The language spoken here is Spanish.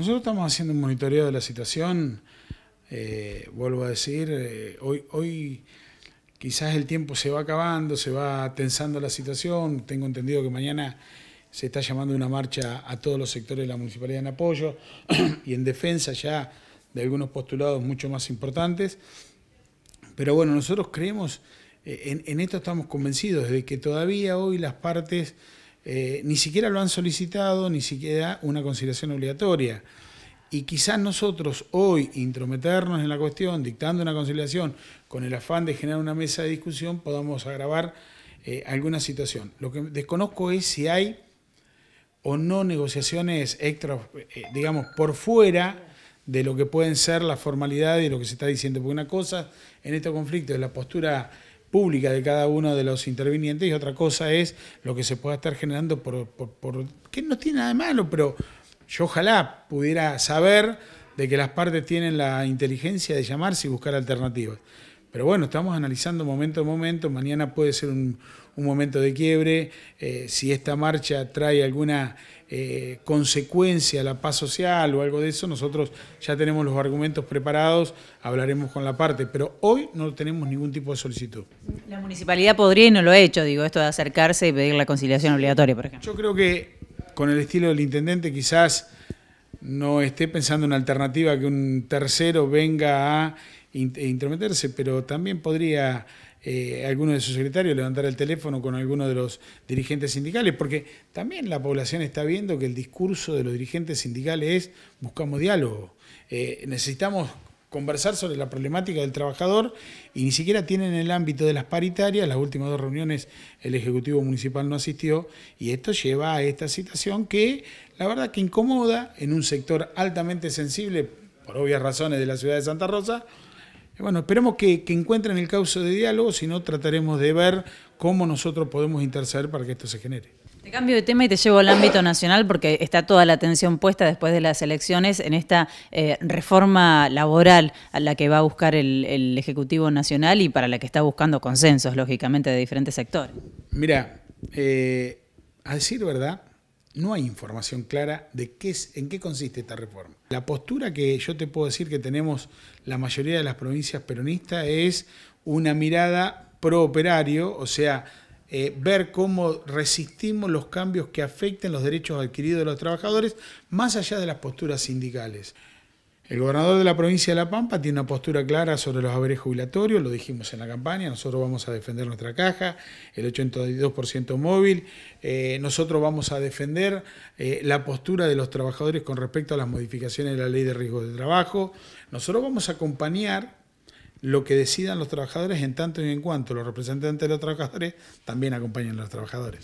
Nosotros estamos haciendo un monitoreo de la situación, eh, vuelvo a decir, eh, hoy, quizás el tiempo se va acabando, se va tensando la situación, tengo entendido que mañana se está llamando una marcha a todos los sectores de la municipalidad en apoyo y en defensa ya de algunos postulados mucho más importantes. Pero bueno, nosotros creemos, eh, en esto estamos convencidos de que todavía hoy las partes eh, ni siquiera lo han solicitado, ni siquiera una conciliación obligatoria. Y quizás nosotros hoy intrometernos en la cuestión, dictando una conciliación con el afán de generar una mesa de discusión, podamos agravar eh, alguna situación. Lo que desconozco es si hay o no negociaciones extra, eh, digamos, por fuera de lo que pueden ser las formalidades y lo que se está diciendo. Porque una cosa en este conflicto es la postura pública de cada uno de los intervinientes y otra cosa es lo que se pueda estar generando por, que no tiene nada de malo, pero yo ojalá pudiera saber de que las partes tienen la inteligencia de llamarse y buscar alternativas. Pero bueno, estamos analizando momento a momento, mañana puede ser un, momento de quiebre, eh, si esta marcha trae alguna eh, consecuencia a la paz social o algo de eso, nosotros ya tenemos los argumentos preparados, hablaremos con la parte, pero hoy no tenemos ningún tipo de solicitud. La municipalidad podría y no lo ha hecho, digo, esto de acercarse y pedir la conciliación obligatoria, por ejemplo. Yo creo que con el estilo del intendente quizás no esté pensando en alternativa que un tercero venga a e intrometerse, pero también podría eh, alguno de sus secretarios levantar el teléfono con alguno de los dirigentes sindicales, porque también la población está viendo que el discurso de los dirigentes sindicales es buscamos diálogo, eh, necesitamos conversar sobre la problemática del trabajador y ni siquiera tienen el ámbito de las paritarias. Las últimas dos reuniones el Ejecutivo Municipal no asistió y esto lleva a esta situación que la verdad que incomoda en un sector altamente sensible, por obvias razones, de la ciudad de Santa Rosa. Bueno, esperemos que, encuentren el cauce de diálogo, si no trataremos de ver cómo nosotros podemos interceder para que esto se genere. Te cambio de tema y te llevo al ámbito nacional porque está toda la atención puesta después de las elecciones en esta eh, reforma laboral a la que va a buscar el, Ejecutivo Nacional y para la que está buscando consensos, lógicamente, de diferentes sectores. Mira, eh, a decir verdad, no hay información clara de qué en qué consiste esta reforma. La postura que yo te puedo decir que tenemos la mayoría de las provincias peronistas es una mirada pro operario, o sea, eh, ver cómo resistimos los cambios que afecten los derechos adquiridos de los trabajadores, más allá de las posturas sindicales. El gobernador de la provincia de La Pampa tiene una postura clara sobre los haberes jubilatorios, lo dijimos en la campaña, nosotros vamos a defender nuestra caja, el 82% móvil, eh, nosotros vamos a defender eh, la postura de los trabajadores con respecto a las modificaciones de la ley de riesgo de trabajo, nosotros vamos a acompañar lo que decidan los trabajadores en tanto y en cuanto los representantes de los trabajadores también acompañan a los trabajadores.